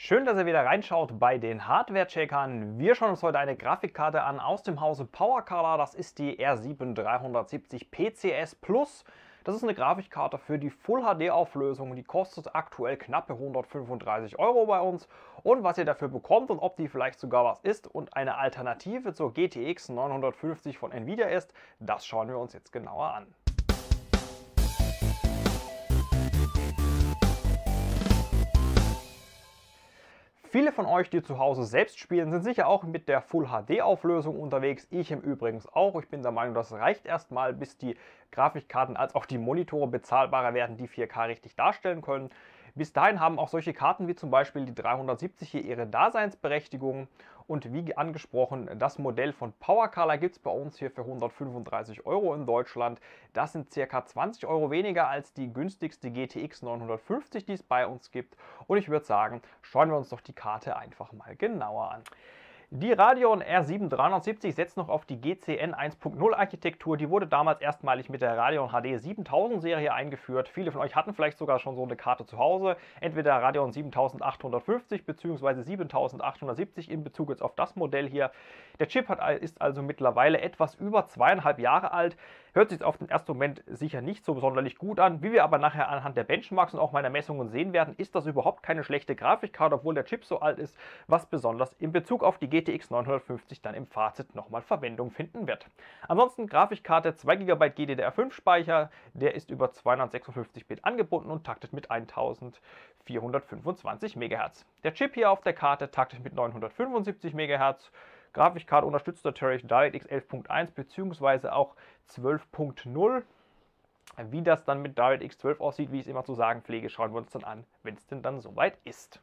Schön, dass ihr wieder reinschaut bei den Hardware-Checkern. Wir schauen uns heute eine Grafikkarte an aus dem Hause PowerColor. Das ist die R7 370 PCS Plus. Das ist eine Grafikkarte für die Full HD Auflösung. Die kostet aktuell knappe 135 Euro bei uns. Und was ihr dafür bekommt und ob die vielleicht sogar was ist und eine Alternative zur GTX 950 von Nvidia ist, das schauen wir uns jetzt genauer an. Viele von euch, die zu Hause selbst spielen, sind sicher auch mit der Full HD Auflösung unterwegs. Ich im Übrigen auch. Ich bin der Meinung, das reicht erstmal, bis die Grafikkarten als auch die Monitore bezahlbarer werden, die 4K richtig darstellen können. Bis dahin haben auch solche Karten wie zum Beispiel die 370 hier ihre Daseinsberechtigung und wie angesprochen, das Modell von Powercolor gibt es bei uns hier für 135 Euro in Deutschland. Das sind ca. 20 Euro weniger als die günstigste GTX 950, die es bei uns gibt. Und ich würde sagen, schauen wir uns doch die Karte einfach mal genauer an. Die Radeon R7 370 setzt noch auf die GCN 1.0 Architektur. Die wurde damals erstmalig mit der Radeon HD 7000 Serie eingeführt. Viele von euch hatten vielleicht sogar schon so eine Karte zu Hause. Entweder Radeon 7850 bzw. 7870 in Bezug jetzt auf das Modell hier. Der Chip hat, äh, ist also mittlerweile etwas über zweieinhalb Jahre alt. Hört sich jetzt auf den ersten Moment sicher nicht so sonderlich gut an. Wie wir aber nachher anhand der Benchmarks und auch meiner Messungen sehen werden, ist das überhaupt keine schlechte Grafikkarte, obwohl der Chip so alt ist, was besonders in Bezug auf die GTX 950 dann im Fazit nochmal Verwendung finden wird. Ansonsten Grafikkarte 2 GB GDDR5 Speicher, der ist über 256-Bit angebunden und taktet mit 1425 MHz. Der Chip hier auf der Karte taktet mit 975 MHz. Grafikkarte unterstützt natürlich DirectX 11.1 bzw. auch 12.0. Wie das dann mit DirectX 12 aussieht, wie ich es immer zu sagen pflege, schauen wir uns dann an, wenn es denn dann soweit ist.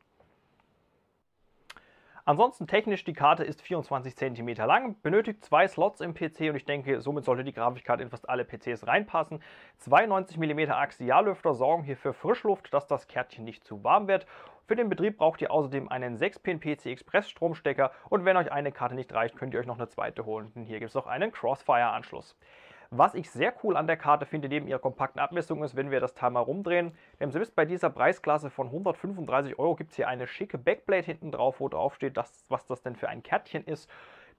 Ansonsten technisch, die Karte ist 24 cm lang, benötigt zwei Slots im PC und ich denke, somit sollte die Grafikkarte in fast alle PCs reinpassen. 92 mm Axiallüfter sorgen hier für Frischluft, dass das Kärtchen nicht zu warm wird für den Betrieb braucht ihr außerdem einen 6-Pin PC Express Stromstecker und wenn euch eine Karte nicht reicht, könnt ihr euch noch eine zweite holen, denn hier gibt es auch einen Crossfire-Anschluss. Was ich sehr cool an der Karte finde, neben ihrer kompakten Abmessung, ist, wenn wir das Teil mal rumdrehen. Denn selbst bei dieser Preisklasse von 135 Euro gibt es hier eine schicke Backplate hinten drauf, wo drauf steht, was das denn für ein Kärtchen ist.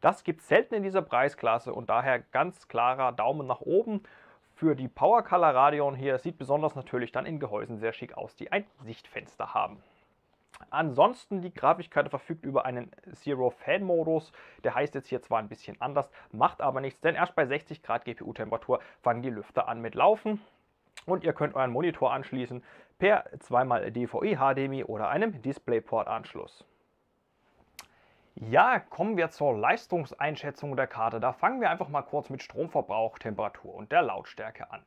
Das gibt es selten in dieser Preisklasse und daher ganz klarer Daumen nach oben. Für die Power Color Radion hier sieht besonders natürlich dann in Gehäusen sehr schick aus, die ein Sichtfenster haben. Ansonsten die Grafikkarte verfügt über einen Zero-Fan-Modus. Der heißt jetzt hier zwar ein bisschen anders, macht aber nichts, denn erst bei 60 Grad GPU-Temperatur fangen die Lüfter an mit Laufen. Und ihr könnt euren Monitor anschließen per zweimal DVI e, HDMI oder einem DisplayPort-Anschluss. Ja, kommen wir zur Leistungseinschätzung der Karte. Da fangen wir einfach mal kurz mit Stromverbrauch, Temperatur und der Lautstärke an.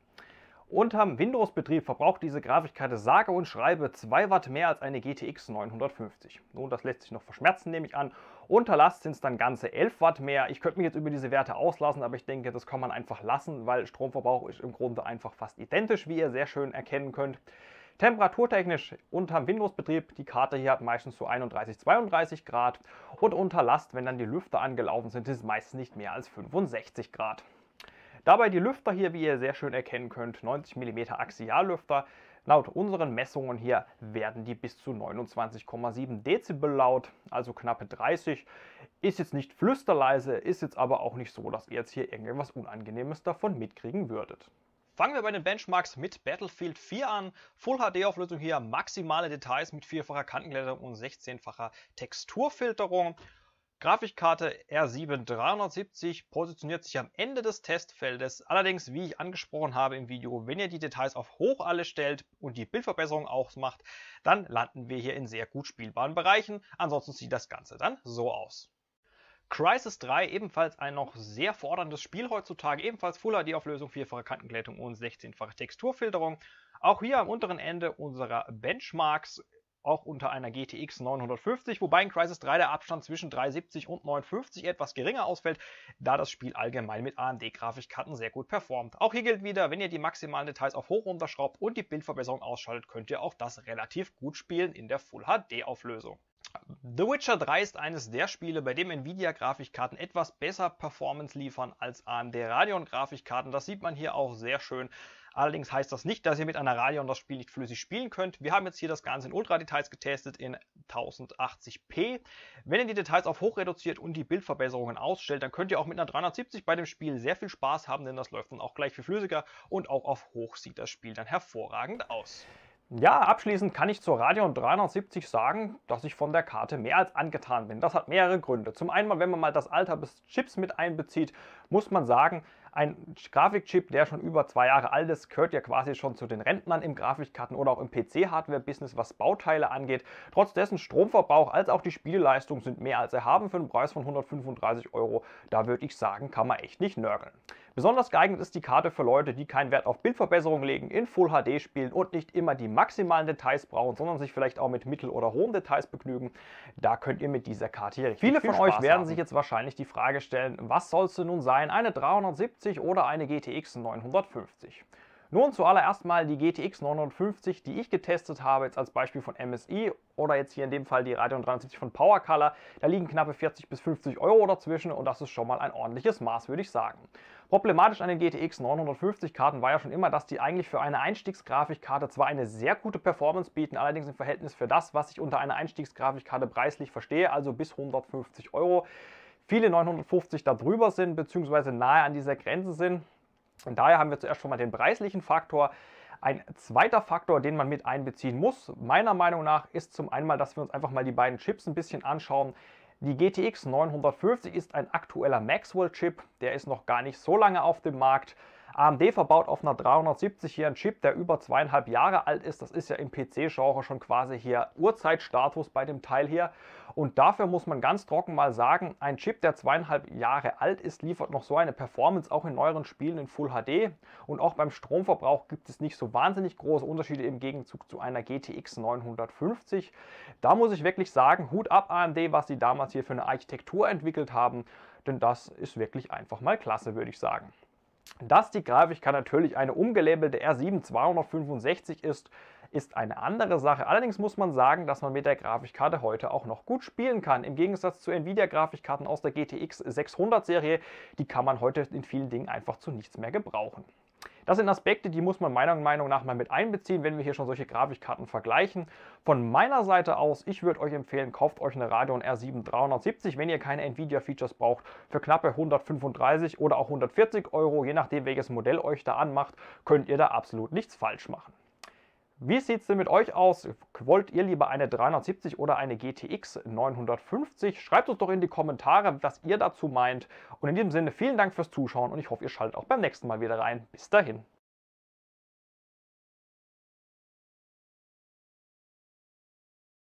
Unterm Windows-Betrieb verbraucht diese Grafikkarte sage und schreibe 2 Watt mehr als eine GTX 950. Nun, das lässt sich noch verschmerzen, nehme ich an. Unter Last sind es dann ganze 11 Watt mehr. Ich könnte mich jetzt über diese Werte auslassen, aber ich denke, das kann man einfach lassen, weil Stromverbrauch ist im Grunde einfach fast identisch, wie ihr sehr schön erkennen könnt. Temperaturtechnisch unterm Windows-Betrieb, die Karte hier hat meistens so 31, 32 Grad und unter Last, wenn dann die Lüfter angelaufen sind, ist es meistens nicht mehr als 65 Grad. Dabei die Lüfter hier, wie ihr sehr schön erkennen könnt, 90 mm Axiallüfter. Laut unseren Messungen hier werden die bis zu 29,7 Dezibel laut, also knappe 30. Ist jetzt nicht flüsterleise, ist jetzt aber auch nicht so, dass ihr jetzt hier irgendwas Unangenehmes davon mitkriegen würdet. Fangen wir bei den Benchmarks mit Battlefield 4 an. Full HD Auflösung hier, maximale Details mit vierfacher Kantenglättung und 16-facher Texturfilterung. Grafikkarte R7 370 positioniert sich am Ende des Testfeldes, allerdings wie ich angesprochen habe im Video, wenn ihr die Details auf hoch alle stellt und die Bildverbesserung auch macht, dann landen wir hier in sehr gut spielbaren Bereichen, ansonsten sieht das Ganze dann so aus. Crisis 3, ebenfalls ein noch sehr forderndes Spiel heutzutage, ebenfalls Full HD-Auflösung, vierfache Kantenglättung und 16-fache Texturfilterung. Auch hier am unteren Ende unserer Benchmarks auch unter einer GTX 950, wobei in Crysis 3 der Abstand zwischen 370 und 950 etwas geringer ausfällt, da das Spiel allgemein mit AMD-Grafikkarten sehr gut performt. Auch hier gilt wieder, wenn ihr die maximalen Details auf hoch runterschraubt und die Bildverbesserung ausschaltet, könnt ihr auch das relativ gut spielen in der Full HD-Auflösung. The Witcher 3 ist eines der Spiele, bei dem Nvidia-Grafikkarten etwas besser Performance liefern als AMD Radeon-Grafikkarten. Das sieht man hier auch sehr schön. Allerdings heißt das nicht, dass ihr mit einer Radeon das Spiel nicht flüssig spielen könnt. Wir haben jetzt hier das Ganze in Ultra-Details getestet in 1080p. Wenn ihr die Details auf hoch reduziert und die Bildverbesserungen ausstellt, dann könnt ihr auch mit einer 370 bei dem Spiel sehr viel Spaß haben, denn das läuft dann auch gleich viel flüssiger und auch auf hoch sieht das Spiel dann hervorragend aus. Ja, abschließend kann ich zur Radeon 370 sagen, dass ich von der Karte mehr als angetan bin. Das hat mehrere Gründe. Zum einen, wenn man mal das Alter des Chips mit einbezieht, muss man sagen, ein Grafikchip, der schon über zwei Jahre alt ist, gehört ja quasi schon zu den Rentnern im Grafikkarten- oder auch im PC-Hardware-Business, was Bauteile angeht. Trotz dessen Stromverbrauch als auch die Spieleleistung sind mehr als erhaben für einen Preis von 135 Euro. Da würde ich sagen, kann man echt nicht nörgeln. Besonders geeignet ist die Karte für Leute, die keinen Wert auf Bildverbesserung legen, in Full HD spielen und nicht immer die maximalen Details brauchen, sondern sich vielleicht auch mit mittel- oder hohen Details begnügen. Da könnt ihr mit dieser Karte hier richtig Viele von Spaß euch werden haben. sich jetzt wahrscheinlich die Frage stellen, was soll es nun sein, eine 370 oder eine GTX 950? Nun zuallererst mal die GTX 950, die ich getestet habe, jetzt als Beispiel von MSI oder jetzt hier in dem Fall die Radeon 73 von PowerColor. Da liegen knappe 40 bis 50 Euro dazwischen und das ist schon mal ein ordentliches Maß, würde ich sagen. Problematisch an den GTX 950 Karten war ja schon immer, dass die eigentlich für eine Einstiegsgrafikkarte zwar eine sehr gute Performance bieten, allerdings im Verhältnis für das, was ich unter einer Einstiegsgrafikkarte preislich verstehe, also bis 150 Euro, viele 950 da drüber sind beziehungsweise nahe an dieser Grenze sind. Und daher haben wir zuerst schon mal den preislichen Faktor. Ein zweiter Faktor, den man mit einbeziehen muss, meiner Meinung nach, ist zum einen dass wir uns einfach mal die beiden Chips ein bisschen anschauen. Die GTX 950 ist ein aktueller Maxwell-Chip, der ist noch gar nicht so lange auf dem Markt. AMD verbaut auf einer 370 hier einen Chip, der über zweieinhalb Jahre alt ist. Das ist ja im PC-Genre schon quasi hier Uhrzeitstatus bei dem Teil hier. Und dafür muss man ganz trocken mal sagen, ein Chip, der zweieinhalb Jahre alt ist, liefert noch so eine Performance auch in neueren Spielen in Full HD. Und auch beim Stromverbrauch gibt es nicht so wahnsinnig große Unterschiede im Gegenzug zu einer GTX 950. Da muss ich wirklich sagen, Hut ab AMD, was sie damals hier für eine Architektur entwickelt haben. Denn das ist wirklich einfach mal klasse, würde ich sagen. Dass die Grafikkarte natürlich eine umgelabelte R7 265 ist, ist eine andere Sache. Allerdings muss man sagen, dass man mit der Grafikkarte heute auch noch gut spielen kann. Im Gegensatz zu Nvidia-Grafikkarten aus der GTX 600-Serie, die kann man heute in vielen Dingen einfach zu nichts mehr gebrauchen. Das sind Aspekte, die muss man meiner Meinung nach mal mit einbeziehen, wenn wir hier schon solche Grafikkarten vergleichen. Von meiner Seite aus, ich würde euch empfehlen, kauft euch eine Radeon R7 370, wenn ihr keine Nvidia-Features braucht, für knappe 135 oder auch 140 Euro, je nachdem welches Modell euch da anmacht, könnt ihr da absolut nichts falsch machen. Wie sieht es denn mit euch aus? Wollt ihr lieber eine 370 oder eine GTX 950? Schreibt uns doch in die Kommentare, was ihr dazu meint. Und in diesem Sinne vielen Dank fürs Zuschauen und ich hoffe, ihr schaltet auch beim nächsten Mal wieder rein. Bis dahin.